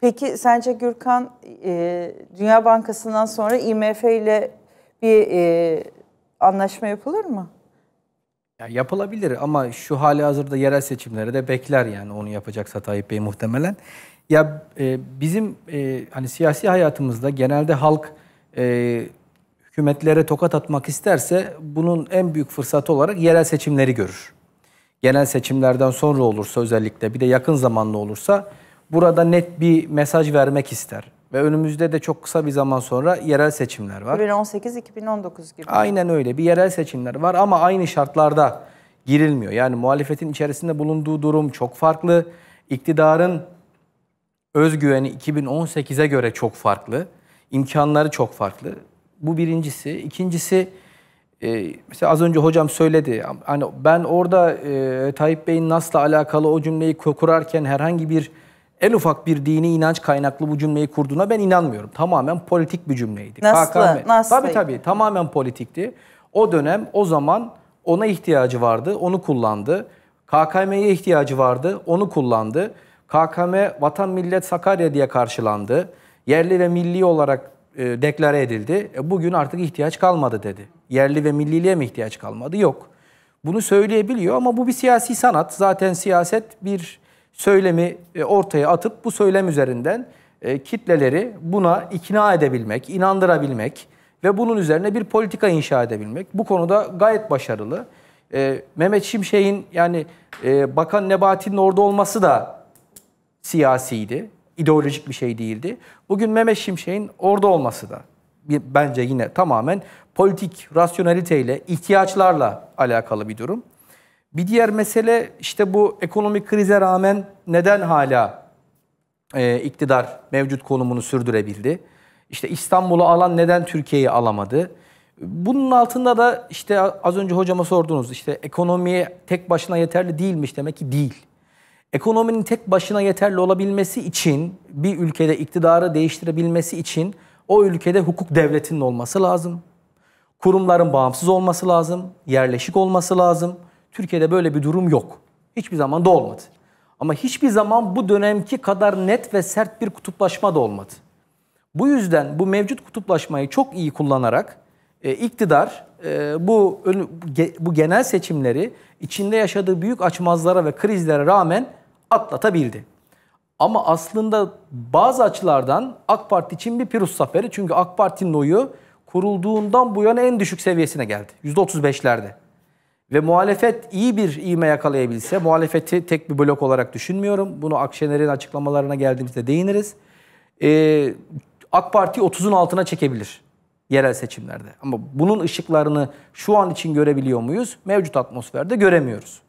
Peki sence Gürkan e, Dünya Bankası'ndan sonra IMF ile bir e, anlaşma yapılır mı? Ya yapılabilir ama şu hali hazırda yerel seçimlere de bekler yani onu yapacaksa Tayyip Bey muhtemelen. Ya e, bizim e, hani siyasi hayatımızda genelde halk e, hükümetlere tokat atmak isterse bunun en büyük fırsatı olarak yerel seçimleri görür. Genel seçimlerden sonra olursa özellikle bir de yakın zamanlı olursa burada net bir mesaj vermek ister. Ve önümüzde de çok kısa bir zaman sonra yerel seçimler var. 2018-2019 gibi. Aynen öyle bir yerel seçimler var ama aynı şartlarda girilmiyor. Yani muhalefetin içerisinde bulunduğu durum çok farklı. İktidarın özgüveni 2018'e göre çok farklı. İmkanları çok farklı. Bu birincisi. İkincisi e, mesela az önce hocam söyledi. Hani ben orada e, Tayyip Bey'in nasıl alakalı o cümleyi kurarken herhangi bir en ufak bir dini inanç kaynaklı bu cümleyi kurduğuna ben inanmıyorum. Tamamen politik bir cümleydi. Nasıl? KKM. Nasıl? Tabii tabii tamamen politikti. O dönem o zaman ona ihtiyacı vardı, onu kullandı. KKM'ye ihtiyacı vardı, onu kullandı. KKM Vatan Millet Sakarya diye karşılandı. Yerli ve milli olarak e, deklare edildi. E, bugün artık ihtiyaç kalmadı dedi. Yerli ve milliliğe mi ihtiyaç kalmadı? Yok. Bunu söyleyebiliyor ama bu bir siyasi sanat. Zaten siyaset bir söylemi e, ortaya atıp bu söylem üzerinden e, kitleleri buna ikna edebilmek, inandırabilmek ve bunun üzerine bir politika inşa edebilmek. Bu konuda gayet başarılı. E, Mehmet Şimşek'in yani Bakan Nebati'nin orada olması da siyasiydi. ideolojik bir şey değildi. Bugün Mehmet Şimşek'in orada olması da bence yine tamamen politik rasyoneliteyle, ihtiyaçlarla alakalı bir durum. Bir diğer mesele işte bu ekonomik krize rağmen neden hala e, iktidar mevcut konumunu sürdürebildi? İşte İstanbul'u alan neden Türkiye'yi alamadı? Bunun altında da işte az önce hocama sordunuz işte ekonomiye tek başına yeterli değilmiş demek ki değil. Ekonominin tek başına yeterli olabilmesi için bir ülkede iktidarı değiştirebilmesi için o ülkede hukuk devletinin olması lazım. Kurumların bağımsız olması lazım, yerleşik olması lazım. Türkiye'de böyle bir durum yok. Hiçbir zaman da olmadı. Ama hiçbir zaman bu dönemki kadar net ve sert bir kutuplaşma da olmadı. Bu yüzden bu mevcut kutuplaşmayı çok iyi kullanarak e, iktidar e, bu bu genel seçimleri içinde yaşadığı büyük açmazlara ve krizlere rağmen atlatabildi. Ama aslında bazı açılardan AK Parti için bir pirus zaferi. Çünkü AK Parti'nin oyu kurulduğundan bu yana en düşük seviyesine geldi. %35'lerde ve muhalefet iyi bir ivme yakalayabilse, muhalefeti tek bir blok olarak düşünmüyorum. Bunu Akşener'in açıklamalarına geldiğimizde değiniriz. Ee, AK Parti 30'un altına çekebilir yerel seçimlerde. Ama bunun ışıklarını şu an için görebiliyor muyuz? Mevcut atmosferde göremiyoruz.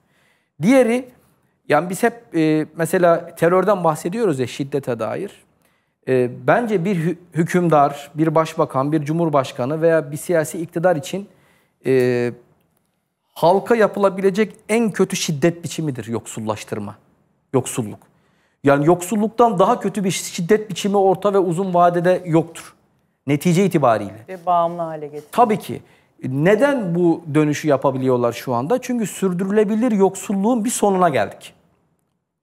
Diğeri, yani biz hep e, mesela terörden bahsediyoruz ya şiddete dair. E, bence bir hü hükümdar, bir başbakan, bir cumhurbaşkanı veya bir siyasi iktidar için... E, halka yapılabilecek en kötü şiddet biçimidir yoksullaştırma, yoksulluk. Yani yoksulluktan daha kötü bir şiddet biçimi orta ve uzun vadede yoktur. Netice itibariyle. Ve bağımlı hale getiriyor. Tabii ki. Neden bu dönüşü yapabiliyorlar şu anda? Çünkü sürdürülebilir yoksulluğun bir sonuna geldik.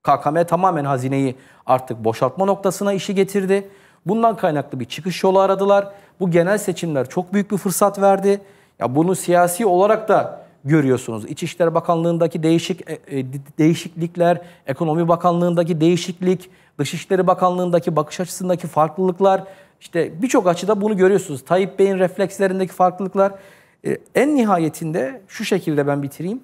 KKM tamamen hazineyi artık boşaltma noktasına işi getirdi. Bundan kaynaklı bir çıkış yolu aradılar. Bu genel seçimler çok büyük bir fırsat verdi. Ya bunu siyasi olarak da görüyorsunuz. İçişleri Bakanlığındaki değişik e, e, değişiklikler, Ekonomi Bakanlığındaki değişiklik, Dışişleri Bakanlığındaki bakış açısındaki farklılıklar, işte birçok açıda bunu görüyorsunuz. Tayyip Bey'in reflekslerindeki farklılıklar. E, en nihayetinde şu şekilde ben bitireyim.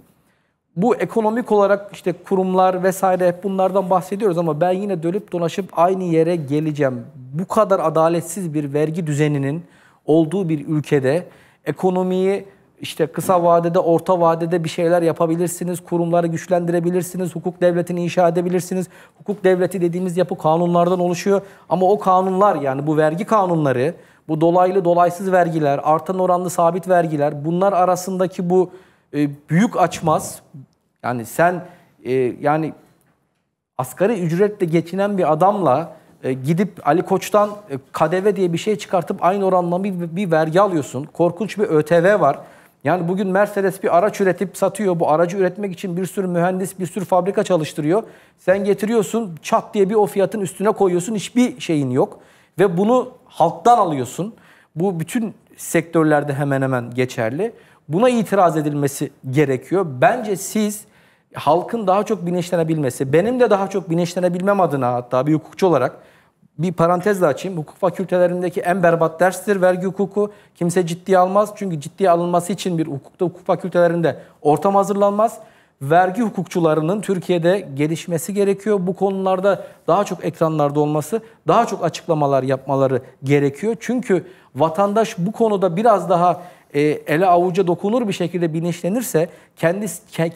Bu ekonomik olarak işte kurumlar vesaire hep bunlardan bahsediyoruz ama ben yine dönüp dolaşıp aynı yere geleceğim. Bu kadar adaletsiz bir vergi düzeninin olduğu bir ülkede ekonomiyi işte kısa vadede, orta vadede bir şeyler yapabilirsiniz, kurumları güçlendirebilirsiniz, hukuk devletini inşa edebilirsiniz. Hukuk devleti dediğimiz yapı kanunlardan oluşuyor ama o kanunlar yani bu vergi kanunları, bu dolaylı dolaysız vergiler, artan oranlı sabit vergiler bunlar arasındaki bu e, büyük açmaz yani sen e, yani asgari ücretle geçinen bir adamla e, gidip Ali Koç'tan e, KDV diye bir şey çıkartıp aynı oranla bir, bir vergi alıyorsun. Korkunç bir ÖTV var. Yani bugün Mercedes bir araç üretip satıyor. Bu aracı üretmek için bir sürü mühendis, bir sürü fabrika çalıştırıyor. Sen getiriyorsun çat diye bir o fiyatın üstüne koyuyorsun. Hiçbir şeyin yok. Ve bunu halktan alıyorsun. Bu bütün sektörlerde hemen hemen geçerli. Buna itiraz edilmesi gerekiyor. Bence siz halkın daha çok bilinçlenebilmesi, benim de daha çok bilinçlenebilmem adına hatta bir hukukçu olarak bir parantez açayım. Hukuk fakültelerindeki en berbat derstir vergi hukuku. Kimse ciddiye almaz. Çünkü ciddiye alınması için bir hukukta hukuk fakültelerinde ortam hazırlanmaz. Vergi hukukçularının Türkiye'de gelişmesi gerekiyor. Bu konularda daha çok ekranlarda olması, daha çok açıklamalar yapmaları gerekiyor. Çünkü vatandaş bu konuda biraz daha e, ele avuca dokunur bir şekilde bilinçlenirse kendi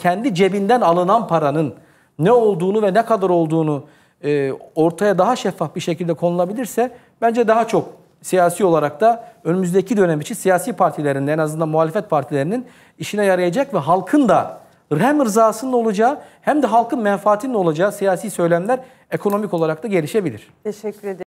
kendi cebinden alınan paranın ne olduğunu ve ne kadar olduğunu e, ortaya daha şeffaf bir şekilde konulabilirse bence daha çok siyasi olarak da önümüzdeki dönem için siyasi partilerin en azından muhalefet partilerinin işine yarayacak ve halkın da hem rızasının olacağı hem de halkın menfaatinin olacağı siyasi söylemler ekonomik olarak da gelişebilir. Teşekkür ederim.